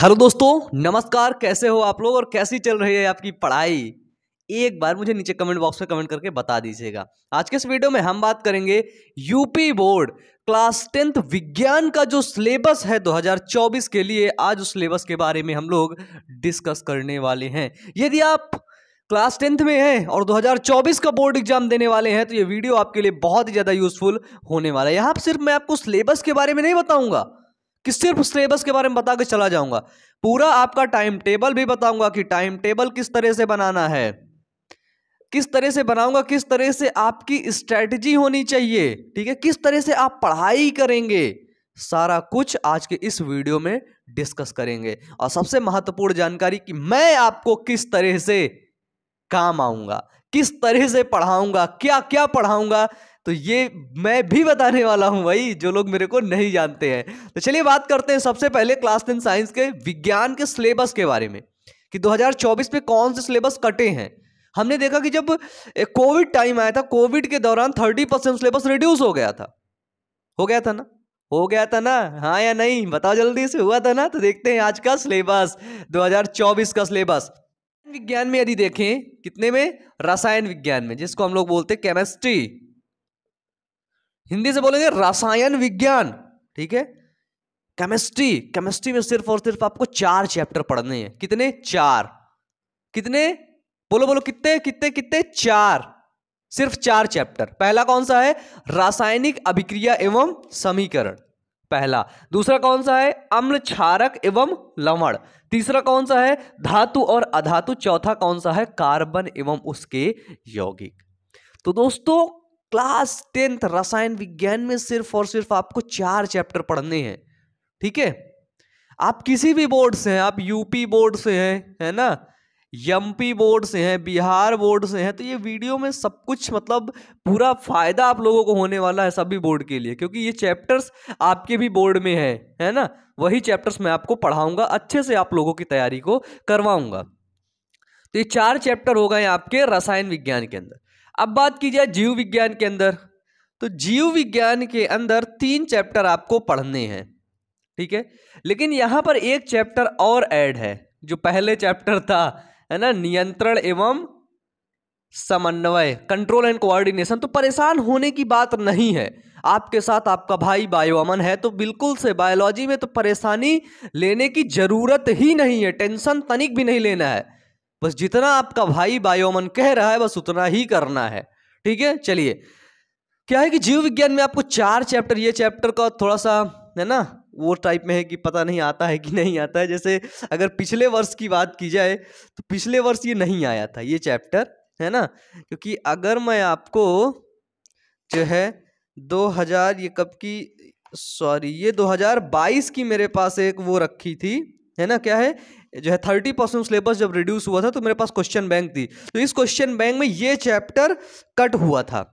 Hello दोस्तों नमस्कार कैसे हो आप लोग और कैसी चल रही है आपकी पढ़ाई एक बार मुझे नीचे कमेंट बॉक्स में कमेंट करके बता दीजिएगा आज के इस वीडियो में हम बात करेंगे यूपी बोर्ड क्लास टेंथ विज्ञान का जो सिलेबस है 2024 के लिए आज उस सिलेबस के बारे में हम लोग डिस्कस करने वाले हैं यदि आप क्लास टेंथ में हैं और 2024 का बोर्ड एग्जाम देने वाले हैं तो ये वीडियो आपके लिए बहुत ही ज़्यादा यूजफुल होने वाला है यहाँ पर सिर्फ मैं आपको सिलेबस के बारे में नहीं बताऊँगा कि सिर्फ सिलेबस के बारे में बता के चला जाऊंगा पूरा आपका टाइम टेबल भी बताऊंगा कि टाइम टेबल किस तरह से बनाना है किस तरह से बनाऊंगा किस तरह से आपकी स्ट्रेटजी होनी चाहिए ठीक है किस तरह से आप पढ़ाई करेंगे सारा कुछ आज के इस वीडियो में डिस्कस करेंगे और सबसे महत्वपूर्ण जानकारी कि मैं आपको किस तरह से काम आऊंगा किस तरह से पढ़ाऊंगा क्या क्या पढ़ाऊंगा तो ये मैं भी बताने वाला हूँ भाई जो लोग मेरे को नहीं जानते हैं तो चलिए बात करते हैं सबसे पहले क्लास टेन साइंस के विज्ञान के सिलेबस के बारे में कि 2024 में कौन से सिलेबस कटे हैं हमने देखा कि जब कोविड टाइम आया था कोविड के दौरान 30 परसेंट सिलेबस रिड्यूस हो गया था हो गया था ना हो गया था ना हाँ या नहीं बताओ जल्दी से हुआ था ना तो देखते हैं आज का सिलेबस 2024 का सिलेबस विज्ञान में यदि देखें कितने में रसायन विज्ञान में जिसको हम लोग बोलते हैं केमिस्ट्री हिंदी से बोलेंगे रसायन विज्ञान ठीक है केमिस्ट्री केमिस्ट्री में सिर्फ और सिर्फ आपको चार चैप्टर पढ़ने हैं कितने चार कितने बोलो बोलो कितने कितने कितने चार सिर्फ चार चैप्टर पहला कौन सा है रासायनिक अभिक्रिया एवं समीकरण पहला दूसरा कौन सा है अम्ल क्षारक एवं लवण तीसरा कौन सा है धातु और अधातु चौथा कौन सा है कार्बन एवं उसके यौगिक तो दोस्तों क्लास टेंथ रसायन विज्ञान में सिर्फ और सिर्फ आपको चार चैप्टर पढ़ने हैं ठीक है आप किसी भी बोर्ड से हैं आप यूपी बोर्ड से हैं है ना यमपी बोर्ड से हैं बिहार बोर्ड से हैं तो ये वीडियो में सब कुछ मतलब पूरा फायदा आप लोगों को होने वाला है सभी बोर्ड के लिए क्योंकि ये चैप्टर्स आपके भी बोर्ड में है है ना वही चैप्टर्स मैं आपको पढ़ाऊंगा अच्छे से आप लोगों की तैयारी को करवाऊंगा तो ये चार चैप्टर हो गए आपके रसायन विज्ञान के अंदर अब बात की जाए जीव विज्ञान के अंदर तो जीव विज्ञान के अंदर तीन चैप्टर आपको पढ़ने हैं ठीक है लेकिन यहाँ पर एक चैप्टर और ऐड है जो पहले चैप्टर था है ना नियंत्रण एवं समन्वय कंट्रोल एंड कोऑर्डिनेशन तो परेशान होने की बात नहीं है आपके साथ आपका भाई बायो अमन है तो बिल्कुल से बायोलॉजी में तो परेशानी लेने की ज़रूरत ही नहीं है टेंशन तनिक भी नहीं लेना है बस जितना आपका भाई बायोमन कह रहा है बस उतना ही करना है ठीक है चलिए क्या है कि जीव विज्ञान में आपको चार चैप्टर ये चैप्टर का थोड़ा सा है ना वो टाइप में है कि पता नहीं आता है कि नहीं आता है जैसे अगर पिछले वर्ष की बात की जाए तो पिछले वर्ष ये नहीं आया था ये चैप्टर है ना क्योंकि अगर मैं आपको जो है 2000 ये कब की सॉरी ये 2022 की मेरे पास एक वो रखी थी है ना क्या है जो है थर्टी परसेंट सिलेबस जब रिड्यूस हुआ था तो मेरे पास क्वेश्चन बैंक थी तो इस क्वेश्चन बैंक में ये चैप्टर कट हुआ था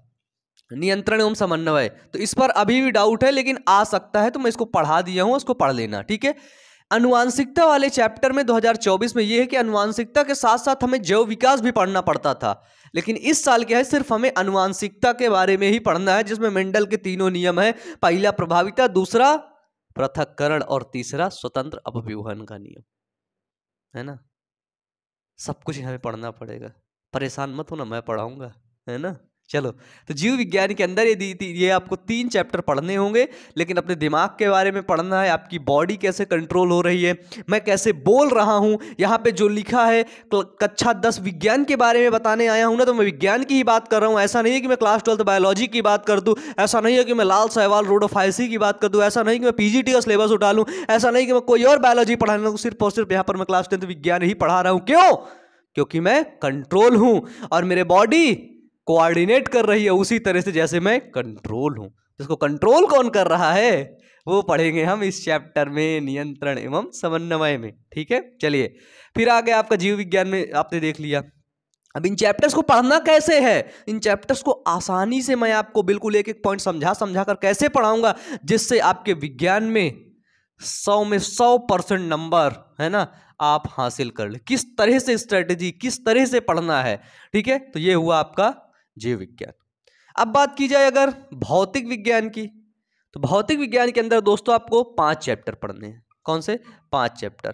नियंत्रण एवं समन्वय तो इस पर अभी भी डाउट है लेकिन आ सकता है तो मैं इसको पढ़ा दिया हूँ उसको पढ़ लेना ठीक है अनुवांशिकता वाले चैप्टर में 2024 में यह है कि अनुवांशिकता के साथ साथ हमें जैव विकास भी पढ़ना पड़ता था लेकिन इस साल क्या है सिर्फ हमें अनुवांशिकता के बारे में ही पढ़ना है जिसमें मेंडल के तीनों नियम है पहला प्रभाविता दूसरा पृथककरण और तीसरा स्वतंत्र अपव्यूहन का नियम है ना सब कुछ यहाँ पे पढ़ना पड़ेगा परेशान मत होना मैं पढ़ाऊँगा है ना चलो तो जीव विज्ञान के अंदर ये ये आपको तीन चैप्टर पढ़ने होंगे लेकिन अपने दिमाग के बारे में पढ़ना है आपकी बॉडी कैसे कंट्रोल हो रही है मैं कैसे बोल रहा हूँ यहाँ पे जो लिखा है कक्षा दस विज्ञान के बारे में बताने आया हूँ ना तो मैं विज्ञान की ही बात कर रहा हूँ ऐसा नहीं है कि मैं क्लास ट्वेल्थ बायोलॉजी की बात कर दूँ ऐसा नहीं है कि मैं लाल सहवाल रोड ऑफ आई की बात कर दूँ ऐसा नहीं कि मैं पी का सिलेबस उठा लूँ ऐसा नहीं कि मैं कोई और बायोलॉजी पढ़ाने लूँ सिर्फ और सिर्फ यहाँ पर मैं क्लास टेंथ विज्ञान ही पढ़ा रहा हूँ क्यों क्योंकि मैं कंट्रोल हूँ और मेरे बॉडी कोऑर्डिनेट कर रही है उसी तरह से जैसे मैं कंट्रोल हूँ जिसको कंट्रोल कौन कर रहा है वो पढ़ेंगे हम इस चैप्टर में नियंत्रण एवं समन्वय में ठीक है चलिए फिर आगे आपका जीव विज्ञान में आपने देख लिया अब इन चैप्टर्स को पढ़ना कैसे है इन चैप्टर्स को आसानी से मैं आपको बिल्कुल एक एक पॉइंट समझा समझा कर कैसे पढ़ाऊंगा जिससे आपके विज्ञान में सौ में सौ परसेंट नंबर है ना आप हासिल कर ले किस तरह से स्ट्रेटेजी किस तरह से पढ़ना है ठीक है तो ये हुआ आपका जीव विज्ञान अब बात की जाए अगर भौतिक विज्ञान की तो भौतिक विज्ञान के अंदर दोस्तों आपको पांच चैप्टर पढ़ने हैं कौन से पांच चैप्टर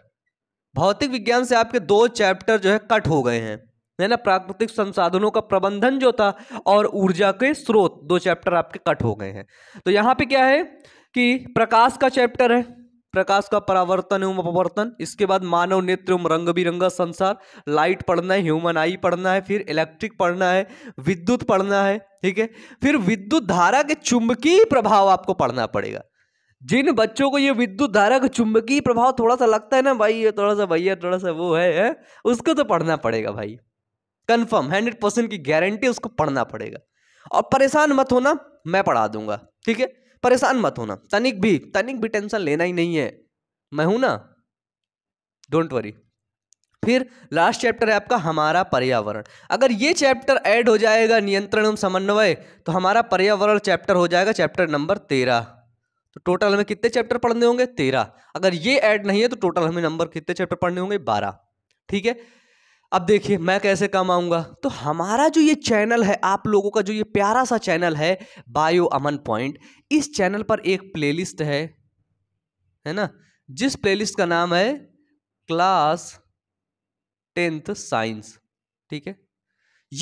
भौतिक विज्ञान से आपके दो चैप्टर जो है कट हो गए हैं है ना प्राकृतिक संसाधनों का प्रबंधन जो था और ऊर्जा के स्रोत दो चैप्टर आपके कट हो गए हैं तो यहाँ पे क्या है कि प्रकाश का चैप्टर है प्रकाश का परावर्तन एवं अपवर्तन इसके बाद मानव नेत्र एवं रंग बिरंगा संसार लाइट पढ़ना है ह्यूमन आई पढ़ना है फिर इलेक्ट्रिक पढ़ना है विद्युत पढ़ना है ठीक है फिर विद्युत धारा के चुंबकीय प्रभाव आपको पढ़ना पड़ेगा जिन बच्चों को ये विद्युत धारा का चुंबकीय प्रभाव थोड़ा सा लगता है ना भाई ये थोड़ा सा भैया थोड़ा सा वो है, है? उसको तो पढ़ना पड़ेगा भाई कन्फर्म हंड्रेड परसेंट की गारंटी उसको पढ़ना पड़ेगा और परेशान मत होना मैं पढ़ा दूंगा ठीक है परेशान मत होना तनिक भी तनिक भी टेंशन लेना ही नहीं है मैं हूं ना डोंट वरी फिर लास्ट चैप्टर है आपका हमारा पर्यावरण अगर ये चैप्टर ऐड हो जाएगा नियंत्रण एवं समन्वय तो हमारा पर्यावरण चैप्टर हो जाएगा चैप्टर नंबर तेरह तो टोटल हमें कितने चैप्टर पढ़ने होंगे तेरह अगर ये ऐड नहीं है तो टोटल हमें नंबर कितने चैप्टर पढ़ने होंगे बारह ठीक है अब देखिए मैं कैसे कमाऊंगा तो हमारा जो ये चैनल है आप लोगों का जो ये प्यारा सा चैनल है बायो अमन पॉइंट इस चैनल पर एक प्लेलिस्ट है है ना जिस प्लेलिस्ट का नाम है क्लास टेंथ साइंस ठीक है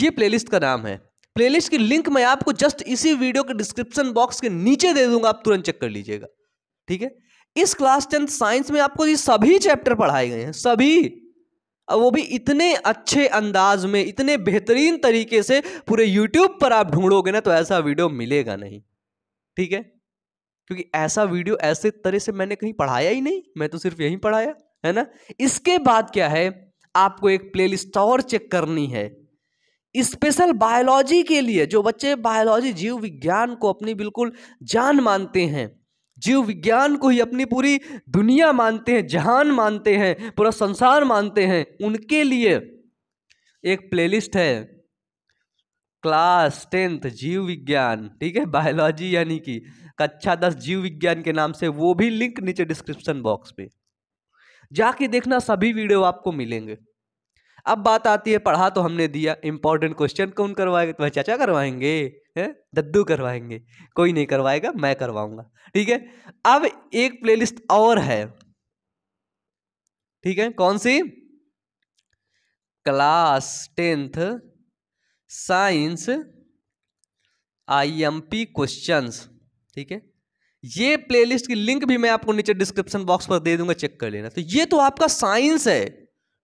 ये प्लेलिस्ट का नाम है प्लेलिस्ट की लिंक मैं आपको जस्ट इसी वीडियो के डिस्क्रिप्शन बॉक्स के नीचे दे दूंगा आप तुरंत चेक कर लीजिएगा ठीक है इस क्लास टेंथ साइंस में आपको ये सभी चैप्टर पढ़ाए गए हैं सभी वो भी इतने अच्छे अंदाज में इतने बेहतरीन तरीके से पूरे यूट्यूब पर आप ढूंढोगे ना तो ऐसा वीडियो मिलेगा नहीं ठीक है क्योंकि ऐसा वीडियो ऐसे तरह से मैंने कहीं पढ़ाया ही नहीं मैं तो सिर्फ यहीं पढ़ाया है ना इसके बाद क्या है आपको एक प्लेलिस्ट और चेक करनी है स्पेशल बायोलॉजी के लिए जो बच्चे बायोलॉजी जीव विज्ञान को अपनी बिल्कुल जान मानते हैं जीव विज्ञान को ही अपनी पूरी दुनिया मानते हैं जहान मानते हैं पूरा संसार मानते हैं उनके लिए एक प्लेलिस्ट है क्लास टेंथ जीव विज्ञान ठीक है बायोलॉजी यानी कि कक्षा दस जीव विज्ञान के नाम से वो भी लिंक नीचे डिस्क्रिप्शन बॉक्स में जाके देखना सभी वीडियो आपको मिलेंगे अब बात आती है पढ़ा तो हमने दिया इंपॉर्टेंट क्वेश्चन कौन करवाएगा तुम्हारे तो चाचा करवाएंगे दद्दू करवाएंगे कोई नहीं करवाएगा मैं करवाऊंगा ठीक है अब एक प्लेलिस्ट और है ठीक है कौन सी class tenth science IMP questions ठीक है ये प्लेलिस्ट की लिंक भी मैं आपको नीचे डिस्क्रिप्शन बॉक्स पर दे दूंगा चेक कर लेना तो ये तो आपका साइंस है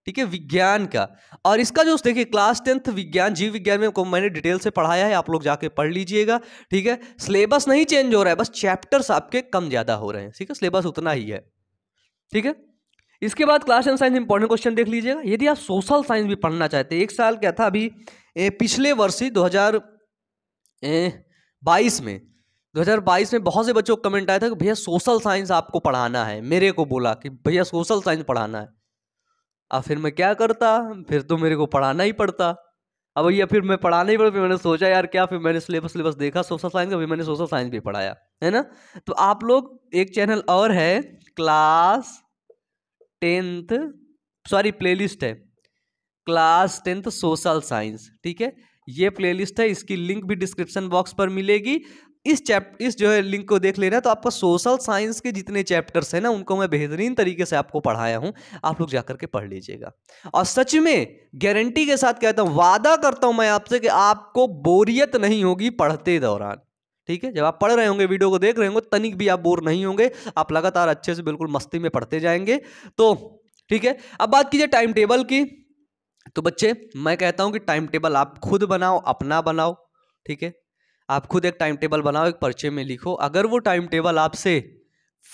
ठीक है विज्ञान का और इसका जो देखिए क्लास टेंथ विज्ञान जीव विज्ञान में मैंने डिटेल से पढ़ाया है आप लोग जाके पढ़ लीजिएगा ठीक है सिलेबस नहीं चेंज हो रहा है बस चैप्टर्स आपके कम ज़्यादा हो रहे हैं ठीक है सिलेबस उतना ही है ठीक है इसके बाद class and science important question देख लीजिएगा यदि आप सोशल साइंस भी पढ़ना चाहते हैं एक साल क्या था अभी ए, पिछले वर्ष ही दो बाईस में 2022 में बहुत से बच्चों को कमेंट आया था कि भैया सोशल साइंस आपको पढ़ाना है मेरे को बोला कि भैया सोशल साइंस पढ़ाना है अब फिर मैं क्या करता फिर तो मेरे को पढ़ाना ही पड़ता अब भैया फिर मैं पढ़ाना ही पड़ता फिर मैंने सोचा यार क्या फिर मैंने सिलेबस सिलेबस देखा सोशल साइंस का फिर मैंने सोशल साइंस भी पढ़ाया है ना तो आप लोग एक चैनल और है क्लास टेंथ सॉरी प्लेलिस्ट है क्लास टेंथ सोशल साइंस ठीक है ये प्लेलिस्ट है इसकी लिंक भी डिस्क्रिप्शन बॉक्स पर मिलेगी इस चैप्ट इस जो है लिंक को देख लेना तो आपका सोशल साइंस के जितने चैप्टर्स हैं ना उनको मैं बेहतरीन तरीके से आपको पढ़ाया हूँ आप लोग जाकर के पढ़ लीजिएगा और सच में गारंटी के साथ कहता हूँ वादा करता हूँ मैं आपसे कि आपको बोरियत नहीं होगी पढ़ते दौरान ठीक है जब आप पढ़ रहे होंगे वीडियो को देख रहे होंगे तनिक भी आप बोर नहीं होंगे आप लगातार अच्छे से बिल्कुल मस्ती में पढ़ते जाएंगे तो ठीक है अब बात कीजिए टाइम टेबल की तो बच्चे मैं कहता हूँ कि टाइम टेबल आप खुद बनाओ अपना बनाओ ठीक है आप खुद एक टाइम टेबल बनाओ एक पर्चे में लिखो अगर वो टाइम टेबल आपसे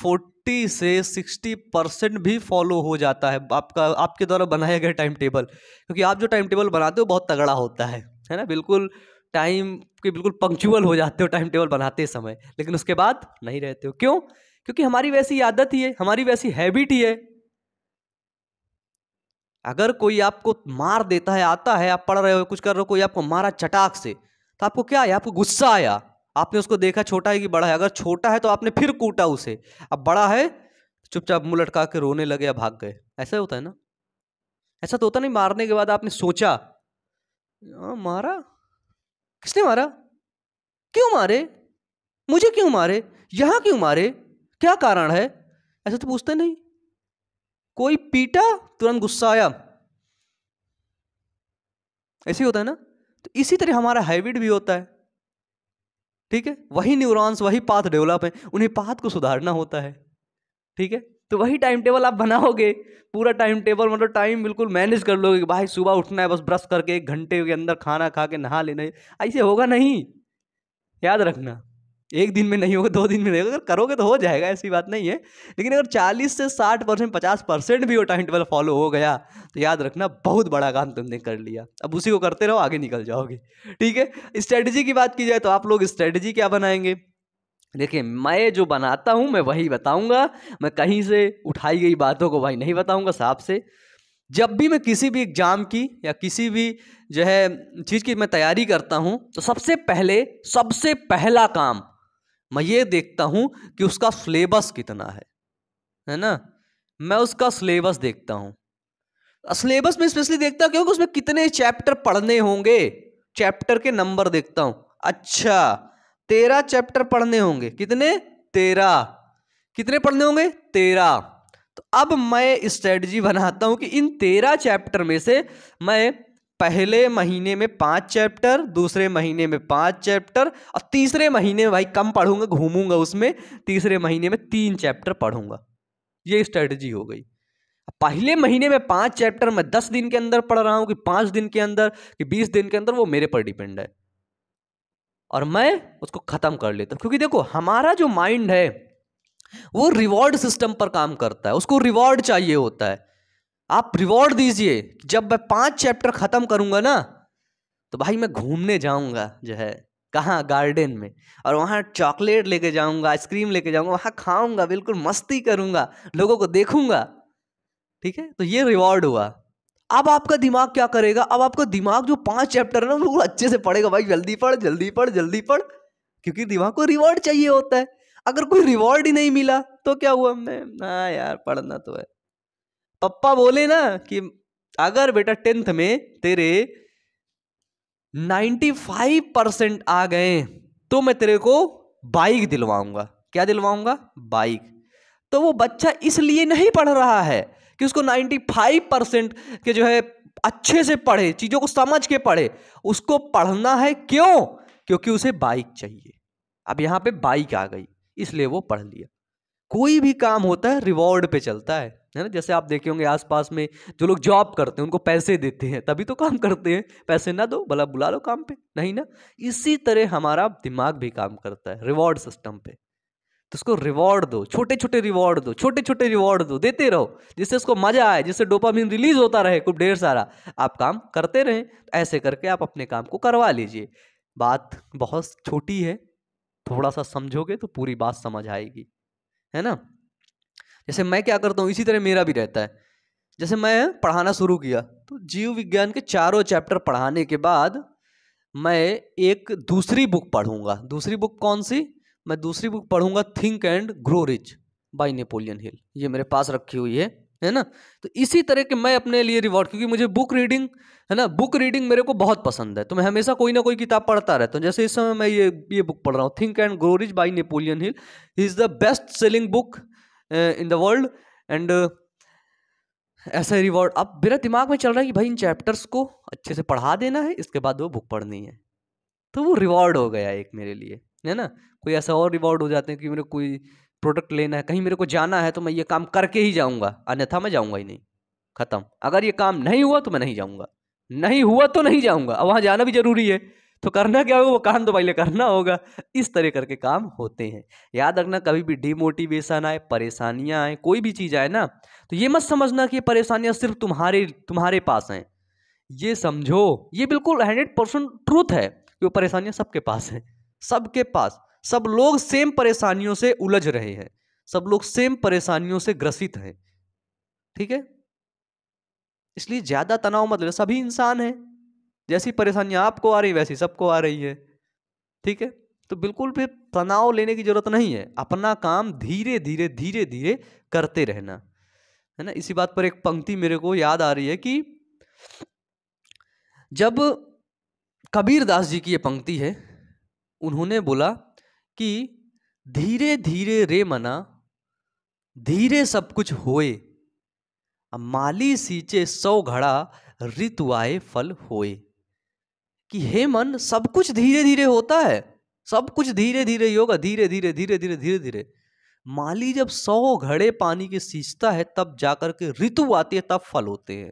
फोर्टी से सिक्सटी परसेंट भी फॉलो हो जाता है आपका आपके द्वारा बनाया गया टाइम टेबल क्योंकि आप जो टाइम टेबल बनाते हो बहुत तगड़ा होता है है ना बिल्कुल टाइम के बिल्कुल पंक्चुअल हो जाते हो टाइम टेबल बनाते समय लेकिन उसके बाद नहीं रहते हो क्यों क्योंकि हमारी वैसी आदत ही है हमारी वैसी हैबिट ही है अगर कोई आपको मार देता है आता है आप पढ़ रहे हो कुछ कर रहे हो कोई आपको मारा चटाक से तो आपको क्या आया आपको गुस्सा आया आपने उसको देखा छोटा है कि बड़ा है अगर छोटा है तो आपने फिर कूटा उसे अब बड़ा है चुपचाप मुँह लटका के रोने लगे या भाग गए ऐसा होता है ना ऐसा तो होता नहीं मारने के बाद आपने सोचा आ, हाँ, मारा किसने मारा क्यों मारे मुझे क्यों मारे यहाँ क्यों मारे क्या कारण है ऐसा तो पूछते नहीं कोई पीटा तुरंत गुस्सा आया ऐसे ही होता है ना तो इसी तरह हमारा हैबिट भी होता है ठीक है वही न्यूरॉन्स वही पाथ डेवलप है उन्हें पाथ को सुधारना होता है ठीक है तो वही टाइम टेबल आप बनाओगे पूरा टाइम टेबल मतलब टाइम बिल्कुल मैनेज कर लोगे कि भाई सुबह उठना है बस ब्रश करके एक घंटे के अंदर खाना खा के नहा लेना ऐसे होगा नहीं याद रखना एक दिन में नहीं होगा दो दिन में नहीं होगा अगर करोगे तो हो जाएगा ऐसी बात नहीं है लेकिन अगर 40 से 60 परसेंट पचास परसेंट भी वो टाइम टेबल फॉलो हो गया तो याद रखना बहुत बड़ा काम तुमने कर लिया अब उसी को करते रहो आगे निकल जाओगे ठीक है स्ट्रेटजी की बात की जाए तो आप लोग स्ट्रेटजी क्या बनाएंगे देखिए मैं जो बनाता हूँ मैं वही बताऊँगा मैं कहीं से उठाई गई बातों को वही नहीं बताऊँगा साहब से जब भी मैं किसी भी एग्ज़ाम की या किसी भी जो है चीज़ की मैं तैयारी करता हूँ तो सबसे पहले सबसे पहला काम मैं ये देखता हूँ कि उसका सिलेबस कितना है है ना मैं उसका सिलेबस देखता हूँ सिलेबस में स्पेशली देखता हूँ क्योंकि उसमें कितने चैप्टर पढ़ने होंगे चैप्टर के नंबर देखता हूँ अच्छा तेरह चैप्टर पढ़ने होंगे कितने तेरह कितने पढ़ने होंगे तेरह तो अब मैं स्ट्रेटजी बनाता हूँ कि इन तेरह चैप्टर में से मैं पहले महीने में पाँच चैप्टर दूसरे महीने में पाँच चैप्टर और तीसरे महीने में भाई कम पढ़ूंगा घूमूंगा उसमें तीसरे महीने में तीन चैप्टर पढ़ूंगा ये स्ट्रेटजी हो गई पहले महीने में पाँच चैप्टर मैं दस दिन के अंदर पढ़ रहा हूँ कि पांच दिन के अंदर कि बीस दिन के अंदर वो मेरे पर डिपेंड है और मैं उसको ख़त्म कर लेता क्योंकि देखो हमारा जो माइंड है वो रिवॉर्ड सिस्टम पर काम करता है उसको रिवॉर्ड चाहिए होता है आप रिवॉर्ड दीजिए जब मैं पांच चैप्टर ख़त्म करूंगा ना तो भाई मैं घूमने जाऊंगा जो है कहाँ गार्डन में और वहाँ चॉकलेट लेके जाऊंगा आइसक्रीम लेके जाऊंगा वहाँ खाऊंगा बिल्कुल मस्ती करूंगा लोगों को देखूंगा ठीक है तो ये रिवॉर्ड हुआ अब आपका दिमाग क्या करेगा अब आपका दिमाग जो पांच चैप्टर है ना बिल्कुल अच्छे से पढ़ेगा भाई जल्दी पढ़ जल्दी पढ़ जल्दी पढ़ क्योंकि दिमाग को रिवॉर्ड चाहिए होता है अगर कोई रिवॉर्ड ही नहीं मिला तो क्या हुआ मैं ना यार पढ़ना तो है पप्पा बोले ना कि अगर बेटा टेंथ में तेरे 95 परसेंट आ गए तो मैं तेरे को बाइक दिलवाऊंगा क्या दिलवाऊंगा बाइक तो वो बच्चा इसलिए नहीं पढ़ रहा है कि उसको 95 परसेंट के जो है अच्छे से पढ़े चीज़ों को समझ के पढ़े उसको पढ़ना है क्यों क्योंकि उसे बाइक चाहिए अब यहाँ पे बाइक आ गई इसलिए वो पढ़ लिया कोई भी काम होता है रिवॉर्ड पे चलता है है ना जैसे आप देखे होंगे आसपास में जो लोग जॉब करते हैं उनको पैसे देते हैं तभी तो काम करते हैं पैसे ना दो भला बुला लो काम पे नहीं ना इसी तरह हमारा दिमाग भी काम करता है रिवॉर्ड सिस्टम पे तो उसको रिवॉर्ड दो छोटे छोटे रिवॉर्ड दो छोटे छोटे रिवॉर्ड दो देते रहो जिससे उसको मजा आए जिससे डोपामिन रिलीज होता रहे खूब ढेर सारा आप काम करते रहें तो ऐसे करके आप अपने काम को करवा लीजिए बात बहुत छोटी है थोड़ा सा समझोगे तो पूरी बात समझ आएगी है ना जैसे मैं क्या करता हूँ इसी तरह मेरा भी रहता है जैसे मैं पढ़ाना शुरू किया तो जीव विज्ञान के चारों चैप्टर पढ़ाने के बाद मैं एक दूसरी बुक पढ़ूंगा दूसरी बुक कौन सी मैं दूसरी बुक पढ़ूंगा think and grow rich by Napoleon Hill ये मेरे पास रखी हुई है है ना तो इसी तरह के मैं अपने लिए रिवॉर्ड क्योंकि मुझे बुक रीडिंग है ना बुक रीडिंग मेरे को बहुत पसंद है तो मैं हमेशा कोई ना कोई किताब पढ़ता रहता हूँ जैसे इस समय मैं ये ये बुक पढ़ रहा हूँ think and grow rich by Napoleon Hill is the best selling book in the world and ऐसा रिवॉर्ड अब मेरा दिमाग में चल रहा है कि भाई इन चैप्टर्स को अच्छे से पढ़ा देना है इसके बाद वो बुक पढ़नी है तो वो रिवॉर्ड हो गया एक मेरे लिए है ना कोई ऐसा और रिवॉर्ड हो जाते हैं कि मेरे कोई प्रोडक्ट लेना है कहीं मेरे को जाना है तो मैं ये काम करके ही जाऊँगा अन्यथा मैं जाऊँगा ही नहीं ख़त्म अगर ये काम नहीं हुआ तो मैं नहीं जाऊँगा नहीं हुआ तो नहीं जाऊँगा अब वहाँ जाना भी ज़रूरी है तो करना क्या होगा वो कान दो तो पहले करना होगा इस तरह करके काम होते हैं याद रखना कभी भी डिमोटिवेशन आए परेशानियाँ आए कोई भी चीज़ आए ना तो ये मत समझना कि ये परेशानियाँ सिर्फ तुम्हारे तुम्हारे पास हैं ये समझो ये बिल्कुल हंड्रेड परसेंट ट्रूथ है कि वो परेशानियाँ सबके पास हैं सबके पास सब लोग सेम परेशानियों से उलझ रहे हैं सब लोग सेम परेशानियों से ग्रसित हैं ठीक है इसलिए ज़्यादा तनाव मत ले सभी इंसान हैं जैसी परेशानियाँ आपको आ रही वैसी सबको आ रही है ठीक है तो बिल्कुल भी तनाव लेने की ज़रूरत नहीं है अपना काम धीरे धीरे धीरे धीरे करते रहना है ना इसी बात पर एक पंक्ति मेरे को याद आ रही है कि जब कबीर दास जी की ये पंक्ति है उन्होंने बोला कि धीरे धीरे रे मना धीरे सब कुछ होए माली सींचे सौ घड़ा ऋतु आए फल होए कि हे मन सब कुछ धीरे धीरे होता है सब कुछ धीरे धीरे ही होगा धीरे धीरे धीरे धीरे धीरे धीरे माली जब सौ घड़े पानी के सींचता है तब जाकर के ऋतु आती है तब फल होते हैं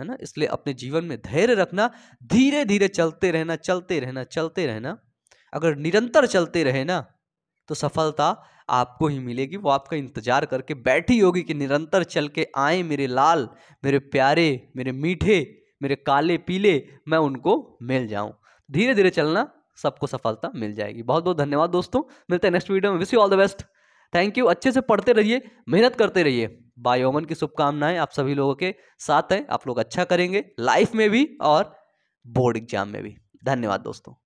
है ना इसलिए अपने जीवन में धैर्य रखना धीरे धीरे चलते रहना चलते रहना चलते रहना अगर निरंतर चलते रहे ना तो सफलता आपको ही मिलेगी वो आपका इंतजार करके बैठी होगी कि निरंतर चल के आए मेरे लाल मेरे प्यारे मेरे मीठे मेरे काले पीले मैं उनको मिल जाऊँ धीरे धीरे चलना सबको सफलता मिल जाएगी बहुत बहुत धन्यवाद दोस्तों मिलते हैं नेक्स्ट वीडियो में wish you all the best thank you अच्छे से पढ़ते रहिए मेहनत करते रहिए ओमन की शुभकामनाएं आप सभी लोगों के साथ हैं आप लोग अच्छा करेंगे लाइफ में भी और बोर्ड एग्जाम में भी धन्यवाद दोस्तों